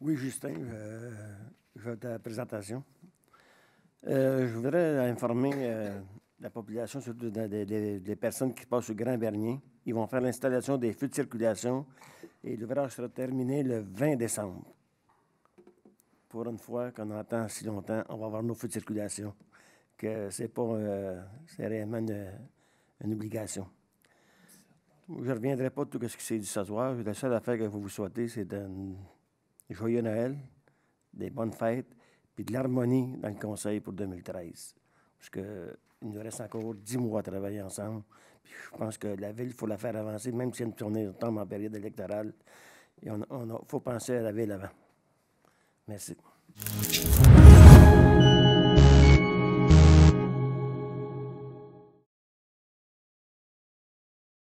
Oui, Justin, Je je ta présentation. Euh, je voudrais informer euh, la population, surtout des, personnes qui passent au Grand Bernier. Ils vont faire l'installation des feux de circulation et l'ouvrage sera terminé le 20 décembre. Pour une fois qu'on attend si longtemps, on va avoir nos feux de circulation, que c'est pas, euh, c'est réellement une, obligation. Je ne reviendrai pas de tout ce que s'est dit ce soir. La seule affaire que vous vous souhaitez, c'est de joyeux Noël, des bonnes fêtes, puis de l'harmonie dans le conseil pour 2013. Parce qu'il il nous reste encore dix mois à travailler ensemble. Puis je pense que la ville, il faut la faire avancer, même si on tombe en période électorale. Il on, faut penser à la ville avant. Merci.